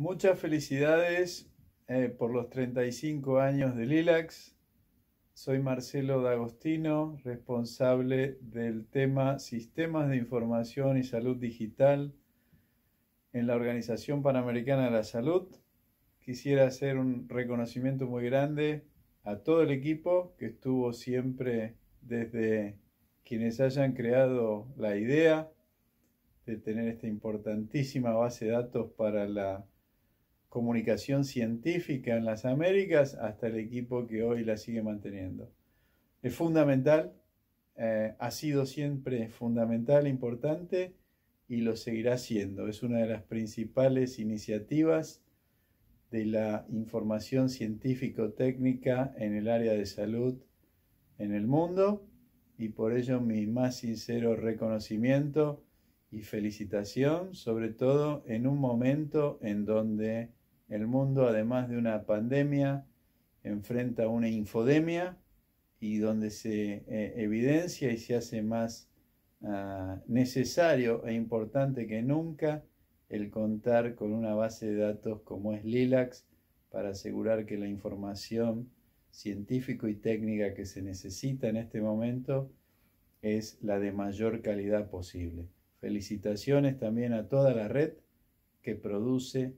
Muchas felicidades eh, por los 35 años de Lilax. Soy Marcelo D'Agostino, responsable del tema Sistemas de Información y Salud Digital en la Organización Panamericana de la Salud. Quisiera hacer un reconocimiento muy grande a todo el equipo que estuvo siempre desde quienes hayan creado la idea de tener esta importantísima base de datos para la comunicación científica en las Américas hasta el equipo que hoy la sigue manteniendo. Es fundamental, eh, ha sido siempre fundamental, importante y lo seguirá siendo. Es una de las principales iniciativas de la información científico-técnica en el área de salud en el mundo y por ello mi más sincero reconocimiento y felicitación, sobre todo en un momento en donde el mundo, además de una pandemia, enfrenta una infodemia y donde se eh, evidencia y se hace más ah, necesario e importante que nunca el contar con una base de datos como es LILAX para asegurar que la información científica y técnica que se necesita en este momento es la de mayor calidad posible. Felicitaciones también a toda la red que produce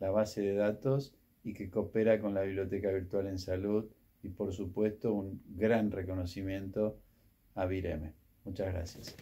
la base de datos y que coopera con la Biblioteca Virtual en Salud y por supuesto un gran reconocimiento a Vireme. Muchas gracias.